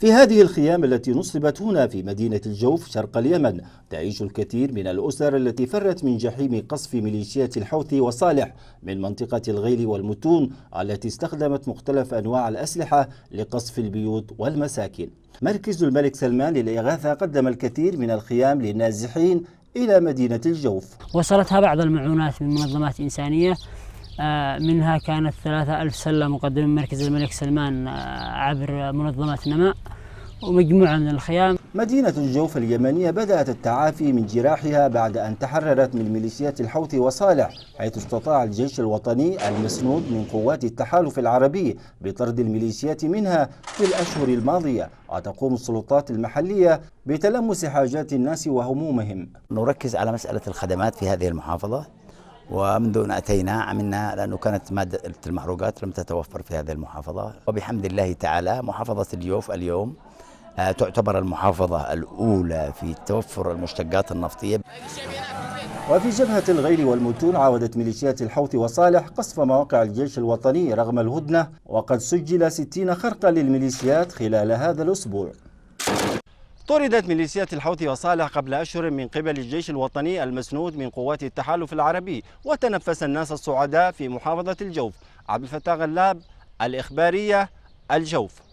في هذه الخيام التي نصبت هنا في مدينة الجوف شرق اليمن تعيش الكثير من الأسر التي فرت من جحيم قصف ميليشيات الحوثي وصالح من منطقة الغيل والمتون التي استخدمت مختلف أنواع الأسلحة لقصف البيوت والمساكن مركز الملك سلمان للإغاثة قدم الكثير من الخيام للنازحين إلى مدينة الجوف وصلتها بعض المعونات من منظمات إنسانية آه، منها كانت ثلاثة ألف سلة مقدمة من مركز الملك سلمان آه، عبر منظمة نماء ومجموعة من الخيام مدينة الجوف اليمنية بدأت التعافي من جراحها بعد أن تحررت من ميليشيات الحوثي وصالح حيث استطاع الجيش الوطني المسنود من قوات التحالف العربي بطرد الميليشيات منها في الأشهر الماضية وتقوم السلطات المحلية بتلمس حاجات الناس وهمومهم نركز على مسألة الخدمات في هذه المحافظة ومنذ أن أتينا عملنا لأنه كانت مادة المحروقات لم تتوفر في هذه المحافظة وبحمد الله تعالى محافظة اليوف اليوم آه، تعتبر المحافظة الأولى في توفر المشتقات النفطية وفي جبهة الغير والمتون عاودت ميليشيات الحوث وصالح قصف مواقع الجيش الوطني رغم الهدنة وقد سجل 60 خرقا للميليشيات خلال هذا الأسبوع طردت ميليشيات الحوثي وصالح قبل أشهر من قبل الجيش الوطني المسنود من قوات التحالف العربي وتنفس الناس الصعداء في محافظة الجوف عبد الفتاح غلاب الإخبارية الجوف